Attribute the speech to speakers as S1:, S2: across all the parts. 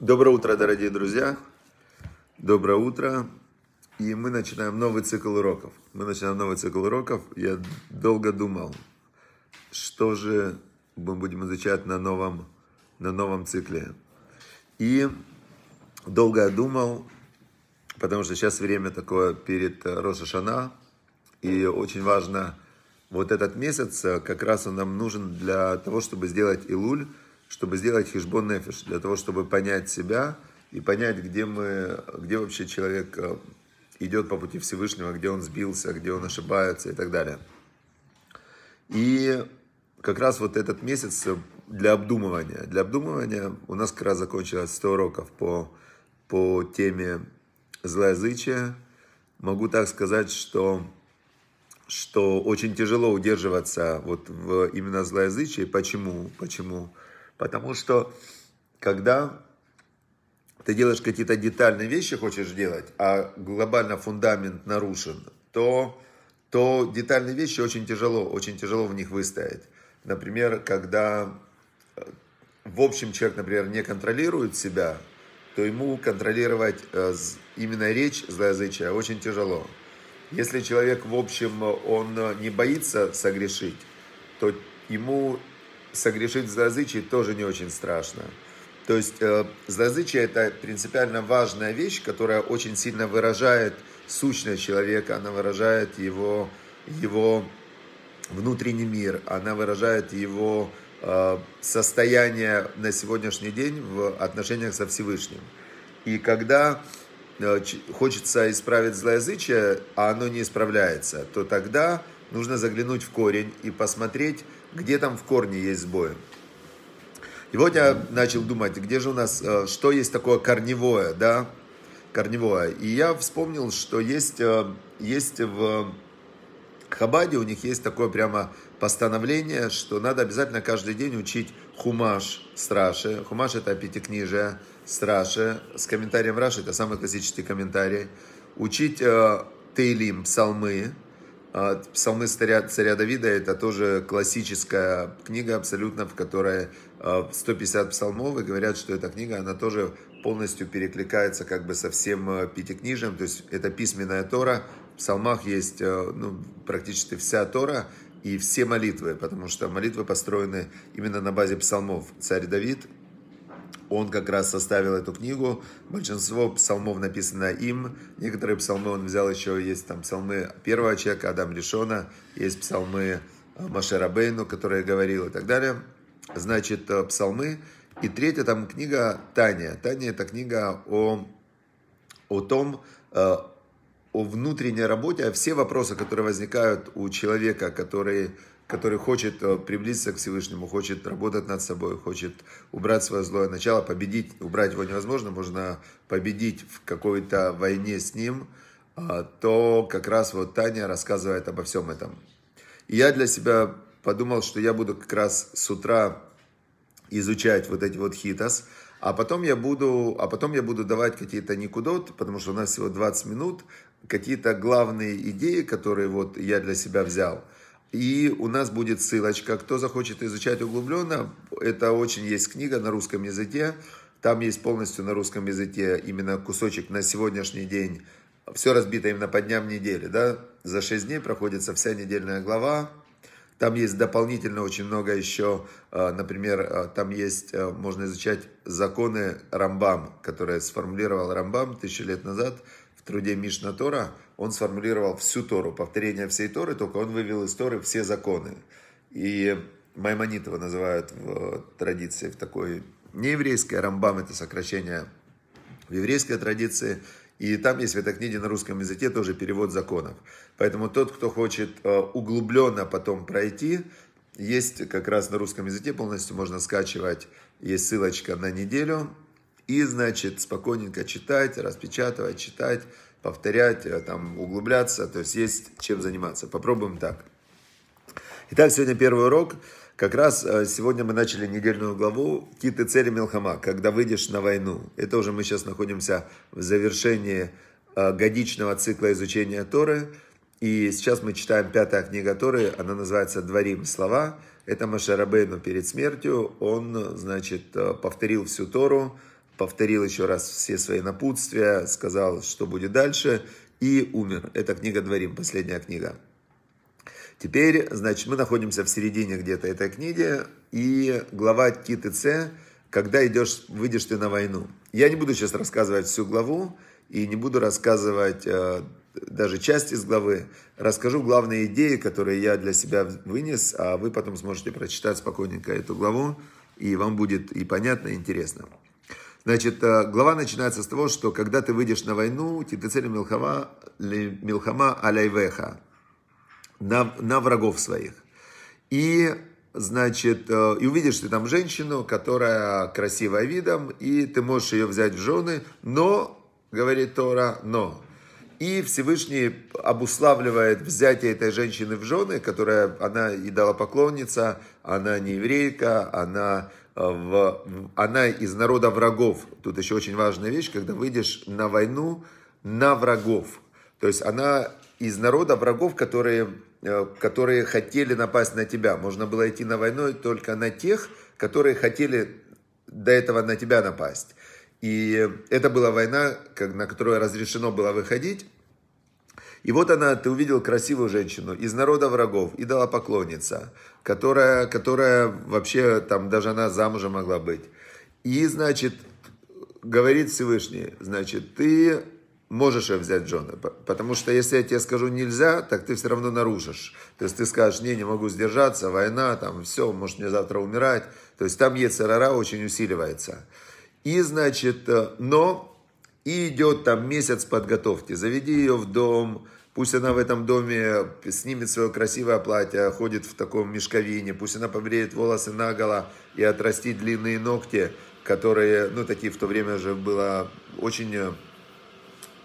S1: Доброе утро, дорогие друзья. Доброе утро. И мы начинаем новый цикл уроков. Мы начинаем новый цикл уроков. Я долго думал, что же мы будем изучать на новом, на новом цикле. И долго я думал, потому что сейчас время такое перед Роша Шана. И очень важно, вот этот месяц, э, как раз он нам нужен для того, чтобы сделать Илуль, чтобы сделать хижбон нефиш, для того, чтобы понять себя и понять, где мы, где вообще человек э, идет по пути Всевышнего, где он сбился, где он ошибается и так далее. И как раз вот этот месяц э, для обдумывания. Для обдумывания у нас как раз закончилось 100 уроков по, по теме злоязычия. Могу так сказать, что, что очень тяжело удерживаться вот в именно злоязычии. Почему? Почему? Почему? Потому что, когда ты делаешь какие-то детальные вещи, хочешь делать, а глобально фундамент нарушен, то, то детальные вещи очень тяжело, очень тяжело в них выстоять. Например, когда э, в общем человек, например, не контролирует себя, то ему контролировать э, именно речь злоязычия очень тяжело. Если человек, в общем, он э, не боится согрешить, то ему согрешить в злоязычии тоже не очень страшно. То есть э, злоязычие это принципиально важная вещь, которая очень сильно выражает сущность человека, она выражает его, его внутренний мир, она выражает его э, состояние на сегодняшний день в отношениях со Всевышним. И когда э, хочется исправить злоязычие, а оно не исправляется, то тогда нужно заглянуть в корень и посмотреть, где там в корне есть сбои. И вот я начал думать, где же у нас, э, что есть такое корневое, да, корневое. И я вспомнил, что есть, э, есть в Хабаде, у них есть такое прямо постановление, что надо обязательно каждый день учить хумаш с Раши. Хумаш это пятикнижие с Раши, с комментарием Раши, это самый классический комментарий. Учить э, Тейлим, псалмы, а, Псалмы царя, царя Давида – это тоже классическая книга абсолютно, в которой 150 а, псалмов, и говорят, что эта книга, она тоже полностью перекликается как бы со всем а, пятикнижием, то есть это письменная Тора, в псалмах есть ну, практически вся Тора, и все молитвы, потому что молитвы построены именно на базе псалмов. Царь Давид он как раз составил эту книгу. Большинство псалмов написано им. Некоторые псалмы он взял еще. Есть там псалмы первого человека, Адам Решона. Есть псалмы э, Маше Рабейну, который говорил и так далее. Значит, э, псалмы. И третья там книга Таня. Таня это книга о, о том, э, о внутренней работе, а все вопросы, которые возникают у человека, который который хочет э, приблизиться к Всевышнему, хочет работать над собой, хочет убрать свое злое начало, победить, убрать его невозможно, можно победить в какой-то войне с ним, а, то как раз вот Таня рассказывает обо всем этом. И я для себя подумал, что я буду как раз с утра изучать вот эти вот хитас, а потом я буду, а потом я буду давать какие-то никудот, потому что у нас всего 20 минут, какие-то главные идеи, которые вот я для себя взял – и у нас будет ссылочка. Кто захочет изучать углубленно, это очень есть книга на русском языке. Там есть полностью на русском языке именно кусочек на сегодняшний день. Все разбито именно по дням недели. Да? За 6 дней проходится вся недельная глава. Там есть дополнительно очень много еще, а, например, а, там есть, а, можно изучать законы Рамбам, которые сформулировал Рамбам тысячу лет назад, труде Мишна Тора он сформулировал всю Тору, повторение всей Торы, только он вывел из Торы все законы. И Маймонитова называют в э, традиции в такой нееврейской, а Рамбам это сокращение в еврейской традиции, и там есть в этой книге на русском языке тоже перевод законов. Поэтому тот, кто хочет э, углубленно потом пройти, есть как раз на русском языке полностью можно скачивать, есть ссылочка на неделю, и, значит, спокойненько читать, распечатывать, читать, повторять, э, там, углубляться, то есть есть чем заниматься. Попробуем так. Итак, сегодня первый урок. Как раз э, сегодня мы начали недельную главу «Киты цели Милхама», когда выйдешь на войну. Это уже мы сейчас находимся в завершении э, годичного цикла изучения Торы. И сейчас мы читаем пятая книга Торы, она называется «Дворим слова». Это Машарабейну перед смертью. Он, значит, повторил всю Тору, повторил еще раз все свои напутствия, сказал, что будет дальше, и умер. Это книга Дворим, последняя книга. Теперь, значит, мы находимся в середине где-то этой книги, и глава Тит и Ц, когда идешь, выйдешь ты на войну. Я не буду сейчас рассказывать всю главу, и не буду рассказывать э, даже часть из главы. Расскажу главные идеи, которые я для себя вынес, а вы потом сможете прочитать спокойненько эту главу, и вам будет и понятно, и интересно. Значит, э, глава начинается с того, что когда ты выйдешь на войну, титецель милхама, милхама аляйвеха, на, на врагов своих. И, значит, э, и увидишь ты там женщину, которая красивая видом, и ты можешь ее взять в жены, но, говорит Тора, но, и Всевышний обуславливает взятие этой женщины в жены, которая она поклонница, она не еврейка, она в, она из народа врагов. Тут еще очень важная вещь, когда выйдешь на войну на врагов. То есть она из народа врагов, которые, э, которые хотели напасть на тебя. Можно было идти на войну только на тех, которые хотели до этого на тебя напасть. И это была война, на которую разрешено было выходить. И вот она, ты увидел красивую женщину из народа врагов, и поклонница, которая, которая вообще там даже она замужем могла быть. И, значит, говорит Всевышний, значит, ты можешь ее взять Джона, потому что если я тебе скажу нельзя, так ты все равно нарушишь. То есть ты скажешь, не, не могу сдержаться, война, там все, может мне завтра умирать. То есть там Ецерара очень усиливается. И, значит, э, но и идет там месяц подготовки. Заведи ее в дом, Пусть она в этом доме снимет свое красивое платье, а ходит в таком мешковине. Пусть она побреет волосы наголо и отрастит длинные ногти, которые, ну, такие в то время же было очень... Э,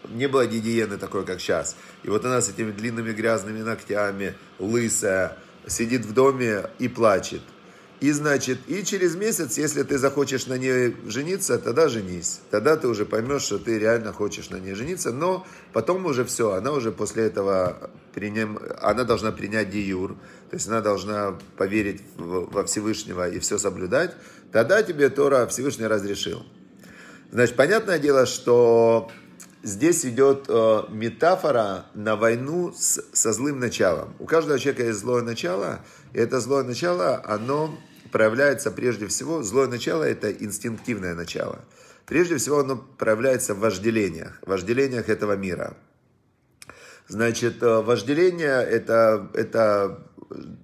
S1: не было гигиены такой, как сейчас. И вот она с этими длинными грязными ногтями, лысая, сидит в доме и плачет. И значит, и через месяц, если ты захочешь на ней жениться, тогда женись. Тогда ты уже поймешь, что ты реально хочешь на ней жениться. Но потом уже все, она уже после этого приним... она должна принять диюр. То есть она должна поверить во Всевышнего и все соблюдать. Тогда тебе Тора Всевышний разрешил. Значит, понятное дело, что здесь идет э, метафора на войну с, со злым началом. У каждого человека есть злое начало, и это злое начало, оно проявляется прежде всего, злое начало – это инстинктивное начало. Прежде всего оно проявляется в вожделениях, вожделениях этого мира. Значит, э, вожделение – это, это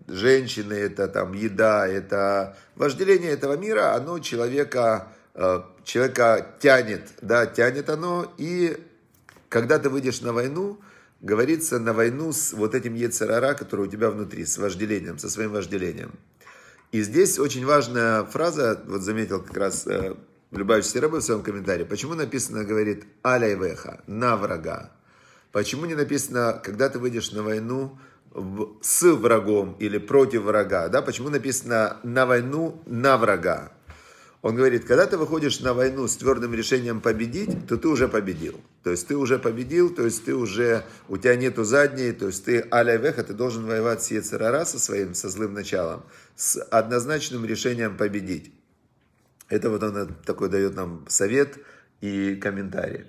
S1: женщины, это там еда, это вожделение этого мира, оно человека, э, человека тянет, да, тянет оно, и когда ты выйдешь на войну, говорится, на войну с вот этим Ецерара, который у тебя внутри, с вожделением, со своим вожделением – и здесь очень важная фраза, вот заметил как раз э, Любавичский Рэбе в своем комментарии, почему написано, говорит, аляйвеха, на врага. Почему не написано, когда ты выйдешь на войну с врагом или против врага, да, почему написано на войну на врага. Он говорит, когда ты выходишь на войну с твердым решением победить, то ты уже победил. То есть ты уже победил, то есть ты уже, у тебя нету задней, то есть ты аля веха, ты должен воевать с Ецерара со своим, со злым началом, с однозначным решением победить. Это вот он э, такой дает нам совет и комментарий.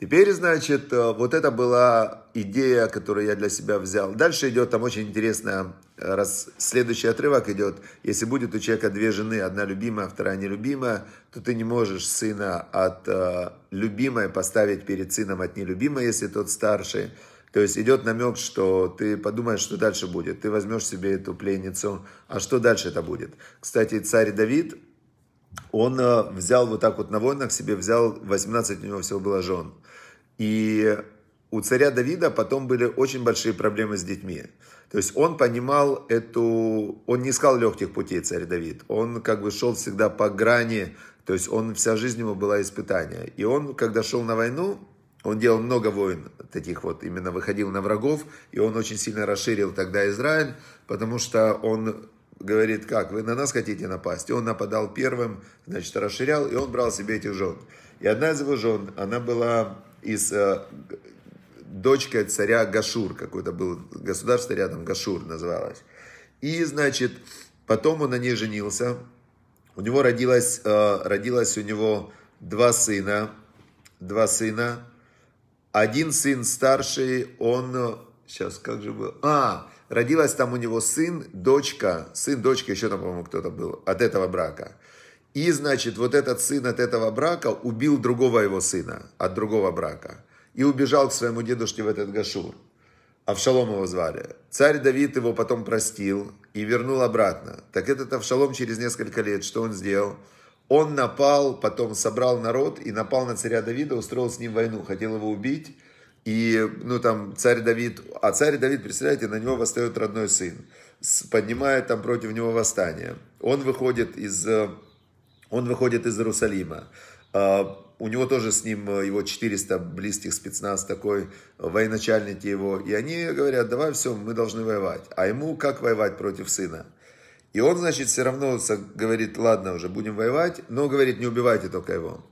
S1: Теперь, значит, э, вот это была идея, которую я для себя взял. Дальше идет там очень интересная э, раз следующий отрывок идет, если будет у человека две жены, одна любимая, вторая нелюбимая, то ты не можешь сына от э, любимой поставить перед сыном от нелюбимой, если тот старший. То есть идет намек, что ты подумаешь, что дальше будет. Ты возьмешь себе эту пленницу, а что дальше это будет? Кстати, царь Давид, он э, взял вот так вот на войнах себе, взял 18 у него всего было жен. И у царя Давида потом были очень большие проблемы с детьми. То есть он понимал эту... Он не искал легких путей, царь Давид. Он как бы шел всегда по грани. То есть он... Вся жизнь ему была испытание. И он, когда шел на войну, он делал много войн таких вот, именно выходил на врагов, и он очень сильно расширил тогда Израиль, потому что он говорит, как, вы на нас хотите напасть? И он нападал первым, значит, расширял, и он брал себе этих жен. И одна из его жен, она была из э, дочка царя Гашур, какой-то был государство рядом, Гашур называлось. И, значит, потом он на ней женился, у него родилось, э, родилось у него два сына, два сына, один сын старший, он, э, сейчас как же был, а, Родилась там у него сын, дочка, сын, дочка, еще там, по-моему, кто-то был от этого брака. И, значит, вот этот сын от этого брака убил другого его сына от другого брака и убежал к своему дедушке в этот Гашур. Авшалом его звали. Царь Давид его потом простил и вернул обратно. Так этот Авшалом через несколько лет, что он сделал? Он напал, потом собрал народ и напал на царя Давида, устроил с ним войну, хотел его убить, и, ну, там, царь Давид, а царь Давид, представляете, на него восстает родной сын, поднимает там против него восстание. Он выходит из, э, он выходит из Иерусалима. Э, у него тоже с ним э, его 400 близких спецназ такой, военачальники его. И они говорят, давай все, мы должны воевать. А ему как воевать против сына? И он, значит, все равно говорит, ладно уже, будем воевать, но говорит, не убивайте только его.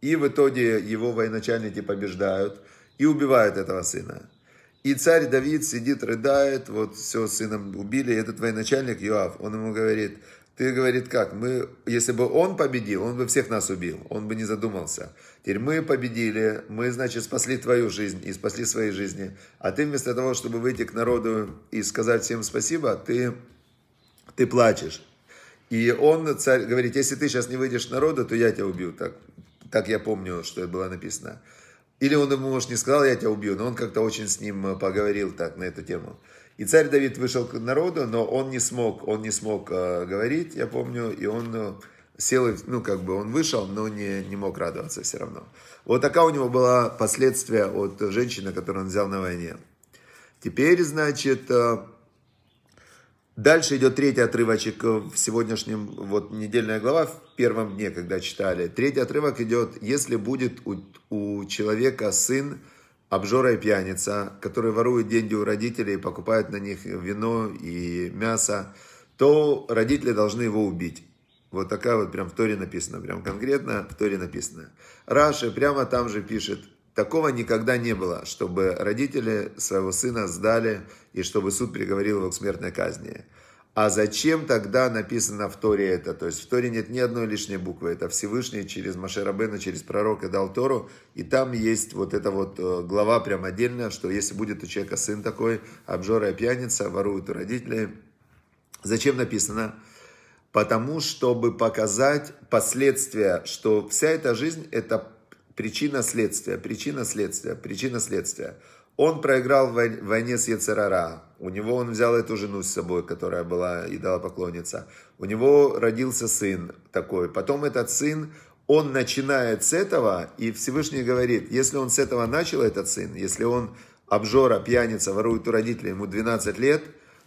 S1: И в итоге его военачальники побеждают – и убивают этого сына. И царь Давид сидит, рыдает, вот все, сыном убили, и этот военачальник Йоав, он ему говорит, ты, говорит, как, мы, если бы он победил, он бы всех нас убил, он бы не задумался. Теперь мы победили, мы, значит, спасли твою жизнь и спасли свои жизни. А ты вместо того, чтобы выйти к народу и сказать всем спасибо, ты, ты плачешь. И он, царь, говорит, если ты сейчас не выйдешь к народу, то я тебя убью. Так, так я помню, что было написано. Или он ему, может, не сказал, я тебя убью, но он как-то очень с ним э, поговорил так на эту тему. И царь Давид вышел к народу, но он не смог, он не смог э, говорить, я помню, и он э, сел, ну, как бы он вышел, но не, не мог радоваться все равно. Вот такая у него была последствия от женщины, которую он взял на войне. Теперь, значит, Дальше идет третий отрывочек в сегодняшнем, вот недельная глава, в первом дне, когда читали. Третий отрывок идет, если будет у, у человека сын, обжора и пьяница, который ворует деньги у родителей, и покупает на них вино и мясо, то родители должны его убить. Вот такая вот прям в Торе написано, прям конкретно в Торе написано. Раши прямо там же пишет, Такого никогда не было, чтобы родители своего сына сдали и чтобы суд приговорил его к смертной казни. А зачем тогда написано в Торе это? То есть в Торе нет ни одной лишней буквы. Это Всевышний через Машерабена, через пророка дал Тору. И там есть вот эта вот э, глава прям отдельно, что если будет у человека сын такой, обжора и пьяница, воруют у родителей. Зачем написано? Потому, чтобы показать последствия, что вся эта жизнь – это Причина следствия, причина следствия, причина следствия. Он проиграл в войне с Яцерара. У него он взял эту жену с собой, которая была поклонница. У него родился сын такой. Потом этот сын, он начинает с этого, и Всевышний говорит, если он с этого начал, этот сын, если он обжора, пьяница, ворует у родителей, ему 12 лет,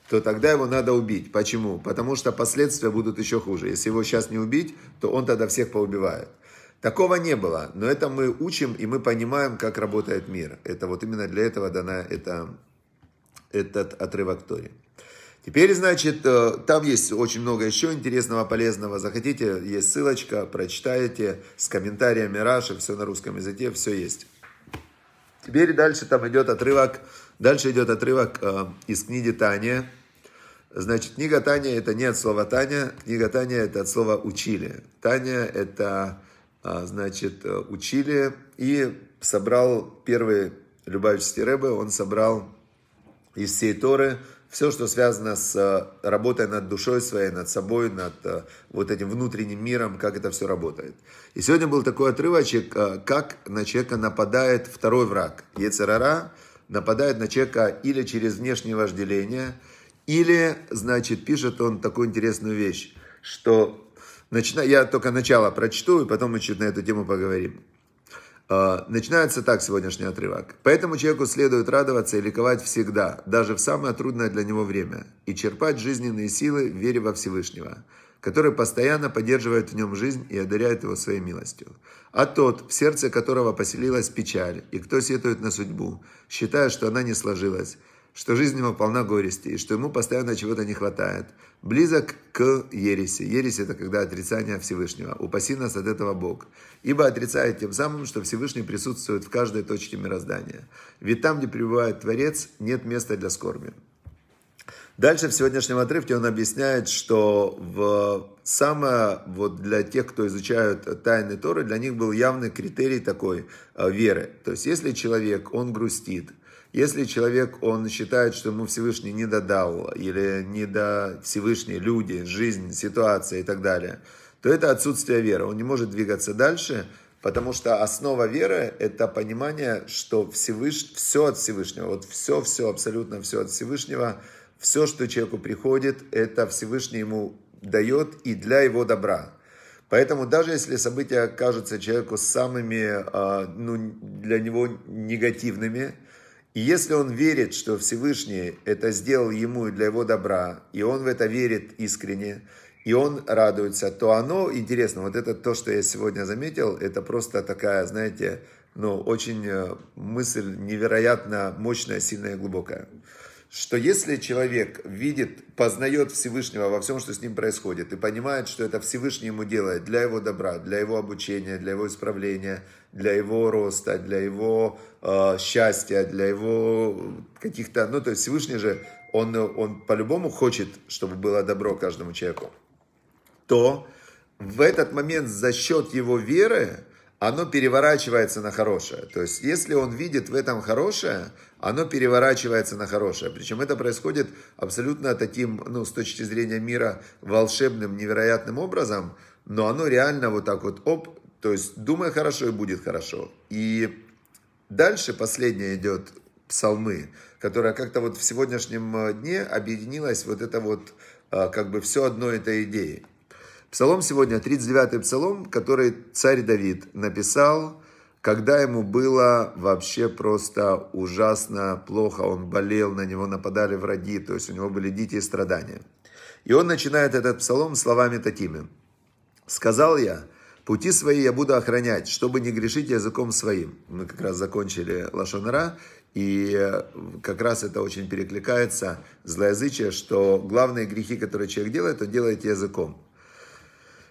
S1: то тогда его надо убить. Почему? Потому что последствия будут еще хуже. Если его сейчас не убить, то он тогда всех поубивает. Такого не было, но это мы учим и мы понимаем, как работает мир. Это вот именно для этого дана это, этот отрывок Тори. Теперь, значит, э, там есть очень много еще интересного, полезного. Захотите, есть ссылочка, прочитайте с комментариями Раши, все на русском языке, все есть. Теперь дальше там идет отрывок, дальше идет отрывок э, из книги Таня. Значит, книга Таня это не от слова Таня, книга Таня это от слова учили. Таня это а, значит, э, учили и собрал первый Любавичский Рэбе, он собрал из всей Торы все, что связано с э, работой над душой своей, над собой, над э, вот этим внутренним миром, как это все работает. И сегодня был такой отрывочек, как на человека нападает второй враг. Ецерара нападает на человека или через внешнее вожделение, или, значит, пишет он такую интересную вещь, что Начина... Я только начало прочту, и потом мы чуть на эту тему поговорим. А, начинается так сегодняшний отрывок. «Поэтому человеку следует радоваться и ликовать всегда, даже в самое трудное для него время, и черпать жизненные силы в вере во Всевышнего, который постоянно поддерживает в нем жизнь и одаряет его своей милостью. А тот, в сердце которого поселилась печаль, и кто сетует на судьбу, считая, что она не сложилась, что жизнь его полна горести, и что ему постоянно чего-то не хватает. Близок к ереси. Ересь – это когда отрицание Всевышнего. Упаси нас от этого Бог. Ибо отрицает тем самым, что Всевышний присутствует в каждой точке мироздания. Ведь там, где пребывает Творец, нет места для скорби. Дальше в сегодняшнем отрывке он объясняет, что в самое вот для тех, кто изучают тайны Торы, для них был явный критерий такой э, веры. То есть, если человек, он грустит – если человек, он считает, что ему Всевышний не додал, или не до Всевышний люди, жизнь, ситуация и так далее, то это отсутствие веры. Он не может двигаться дальше, потому что основа веры – это понимание, что Всевыш... все от Всевышнего, вот все-все, абсолютно все от Всевышнего, все, что человеку приходит, это Всевышний ему дает и для его добра. Поэтому даже если события кажутся человеку самыми, а, ну, для него негативными – и если он верит, что Всевышний это сделал ему и для его добра, и он в это верит искренне, и он радуется, то оно, интересно, вот это то, что я сегодня заметил, это просто такая, знаете, ну, очень э, мысль невероятно мощная, сильная глубокая. Что если человек видит, познает Всевышнего во всем, что с ним происходит, и понимает, что это Всевышний ему делает для его добра, для его обучения, для его исправления, для его роста, для его э, счастья, для его каких-то... Ну, то есть Всевышний же, он, он по-любому хочет, чтобы было добро каждому человеку, то в этот момент за счет его веры оно переворачивается на хорошее. То есть, если он видит в этом хорошее, оно переворачивается на хорошее. Причем это происходит абсолютно таким, ну, с точки зрения мира, волшебным, невероятным образом, но оно реально вот так вот, оп, то есть, думай хорошо и будет хорошо. И дальше последнее идет псалмы, которая как-то вот в сегодняшнем э, дне объединилась вот это вот э, как бы все одно этой идеей. Псалом сегодня, 39-й псалом, который царь Давид написал, когда ему было вообще просто ужасно плохо, он болел, на него нападали враги, то есть у него были дети и страдания. И он начинает этот псалом словами такими. «Сказал я, Пути свои я буду охранять, чтобы не грешить языком своим. Мы как раз закончили Лашонара, и э, как раз это очень перекликается злоязычие, что главные грехи, которые человек делает, он делает языком.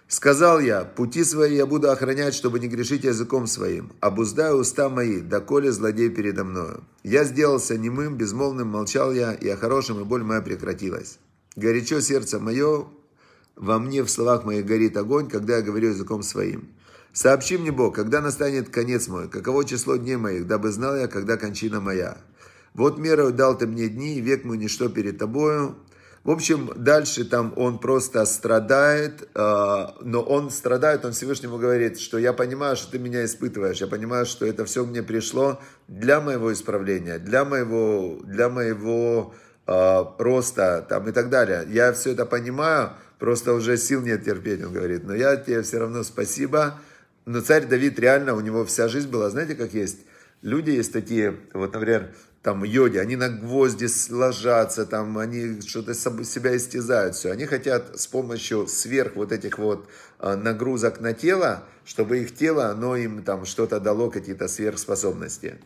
S1: Сказал я, пути свои я буду охранять, чтобы не грешить языком своим. Обуздаю уста мои, доколе злодей передо мною. Я сделался немым, безмолвным, молчал я, и о хорошем, и боль моя прекратилась. Горячо сердце мое, во мне в словах моих горит огонь, когда я говорю языком своим. Сообщи мне, Бог, когда настанет конец мой, каково число дней моих, дабы знал я, когда кончина моя. Вот меру дал ты мне дни, и век мой ничто перед тобою. В общем, дальше там он просто страдает, а, но он страдает, он Всевышнему говорит, что я понимаю, что ты меня испытываешь, я понимаю, что это все мне пришло для моего исправления, для моего, для моего а, роста там, и так далее. Я все это понимаю, просто уже сил нет терпеть, он говорит, но я тебе все равно спасибо. Но царь Давид реально, у него вся жизнь была, знаете, как есть? Люди есть такие, вот, например, там йоги, они на гвозди ложатся, там они что-то себя истязают, все. Они хотят с помощью сверх вот этих вот а, нагрузок на тело, чтобы их тело, оно им там что-то дало, какие-то сверхспособности.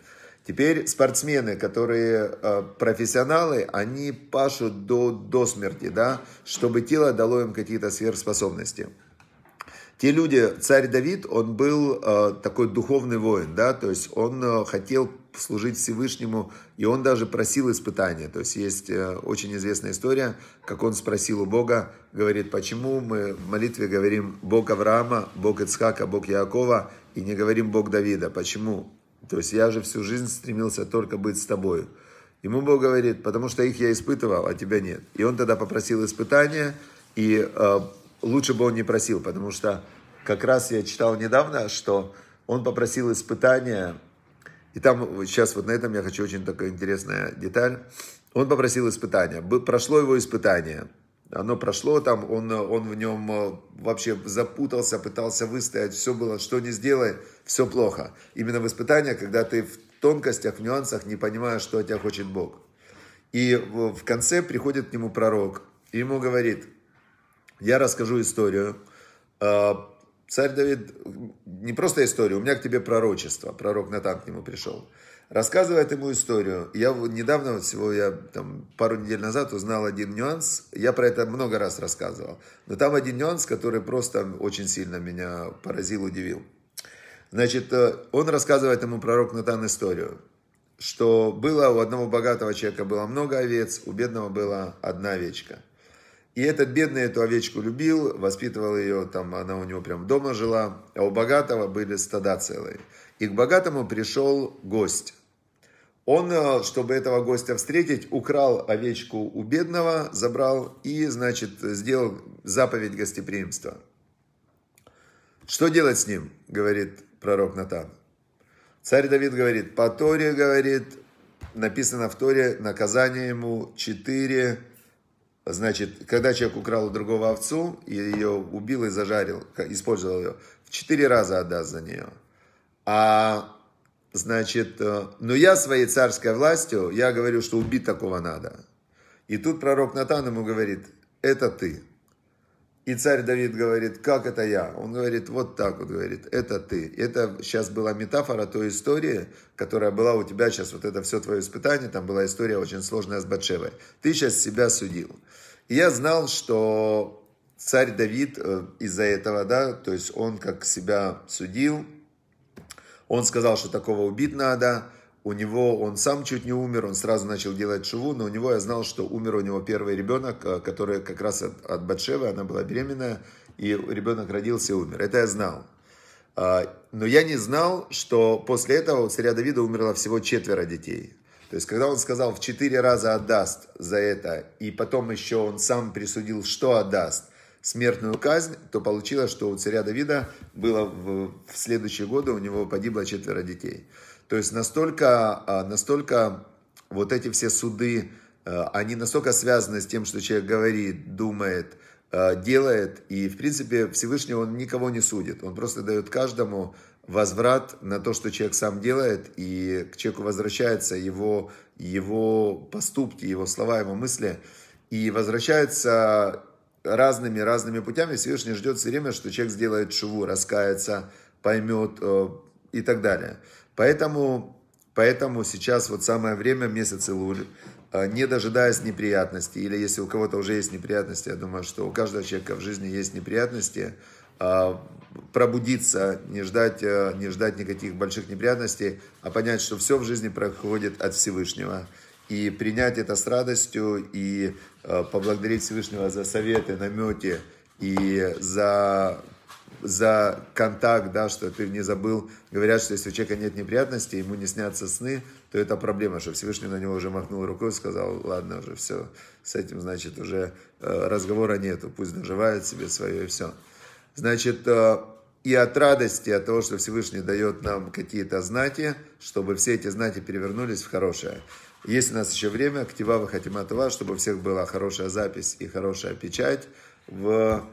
S1: Теперь спортсмены, которые э, профессионалы, они пашут до, до смерти, да, чтобы тело дало им какие-то сверхспособности. Те люди, царь Давид, он был э, такой духовный воин, да, то есть он э, хотел служить Всевышнему, и он даже просил испытания. То есть есть э, очень известная история, как он спросил у Бога, говорит, почему мы в молитве говорим Бог Авраама, Бог Ицхака, Бог Якова, и не говорим Бог Давида, почему? То есть я же всю жизнь стремился только быть с тобою. Ему Бог говорит, потому что их я испытывал, а тебя нет. И он тогда попросил испытания, и э, лучше бы он не просил, потому что как раз я читал недавно, что он попросил испытания, и там сейчас вот на этом я хочу очень такая интересная деталь. Он попросил испытания, прошло его испытание, оно прошло там, он, он в нем э, вообще запутался, пытался выстоять, все было, что не сделай, все плохо. Именно в испытаниях, когда ты в тонкостях, в нюансах не понимаешь, что от тебя хочет Бог. И в конце приходит к нему пророк, и ему говорит, я расскажу историю. Э, царь Давид, не просто историю, у меня к тебе пророчество. Пророк Натан к нему пришел рассказывает ему историю. Я недавно, вот всего я там пару недель назад узнал один нюанс. Я про это много раз рассказывал. Но там один нюанс, который просто очень сильно меня поразил, удивил. Значит, э, он рассказывает ему пророк Натан историю, что было у одного богатого человека было много овец, у бедного была одна овечка. И этот бедный эту овечку любил, воспитывал ее, там она у него прям дома жила, а у богатого были стада целые. И к богатому пришел гость. Он, э, чтобы этого гостя встретить, украл овечку у бедного, забрал и, значит, сделал заповедь гостеприимства. Что делать с ним, говорит пророк Натан. Царь Давид говорит, по Торе, говорит, написано в Торе, наказание ему четыре. значит, когда человек украл у другого овцу, и ее убил и зажарил, использовал ее, в четыре раза отдаст за нее. А Значит, э, но я своей царской властью, я говорю, что убить такого надо. И тут пророк Натан ему говорит, это ты. И царь Давид говорит, как это я? Он говорит, вот так вот, говорит, это ты. Это сейчас была метафора той истории, которая была у тебя сейчас, вот это все твое испытание, там была история очень сложная с Батшевой. Ты сейчас себя судил. И я знал, что царь Давид э, из-за этого, да, то есть он как себя судил, он сказал, что такого убить надо. У него он сам чуть не умер, он сразу начал делать шуву, но у него я знал, что умер у него первый ребенок, э, который как раз от, от Батшевы, она была беременная, и ребенок родился и умер. Это я знал. А, но я не знал, что после этого у царя Давида умерло всего четверо детей. То есть, когда он сказал в четыре раза отдаст за это, и потом еще он сам присудил, что отдаст – смертную казнь, то получилось, что у царя Давида было в, в следующие годы у него погибло четверо детей. То есть настолько, а, настолько вот эти все суды, а, они настолько связаны с тем, что человек говорит, думает, а, делает. И, в принципе, Всевышний, он никого не судит. Он просто дает каждому возврат на то, что человек сам делает, и к человеку возвращаются его, его поступки, его слова, его мысли, и возвращается разными-разными путями Всевышний ждет все время, что человек сделает шву, раскается, поймет э, и так далее. Поэтому, поэтому сейчас вот самое время, месяц Илуль, э, не дожидаясь неприятностей, или если у кого-то уже есть неприятности, я думаю, что у каждого человека в жизни есть неприятности, э, пробудиться, не ждать, не ждать никаких больших неприятностей, а понять, что все в жизни проходит от Всевышнего. И принять это с радостью и Э, поблагодарить Всевышнего за советы, наметы и за за контакт, да, что ты не забыл. Говорят, что если у человека нет неприятностей, ему не снятся сны, то это проблема, что Всевышний на него уже махнул рукой, сказал, ладно, уже все, с этим, значит, уже э, разговора нету, пусть доживает себе свое и все. Значит, э, и от радости, от того, что Всевышний дает нам какие-то знати, чтобы все эти знати перевернулись в хорошее. Есть у нас еще время, Ктива Вахатиматова, чтобы у всех была хорошая запись и хорошая печать в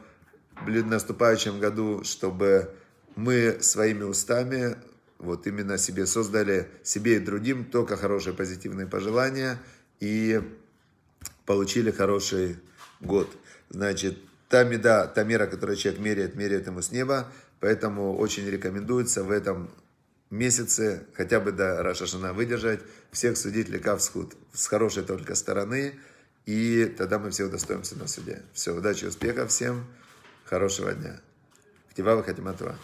S1: наступающем году, чтобы мы своими устами вот именно себе создали, себе и другим только хорошие позитивные пожелания и получили хороший год. Значит, та меда, та мера, которую человек меряет, меряет ему с неба. Поэтому очень рекомендуется в этом месяце хотя бы до Рашашана выдержать, всех судить Лекавсхуд с хорошей только стороны, и тогда мы все удостоимся на суде. Все, удачи, успехов всем, хорошего дня. Ктива Хатиматуа.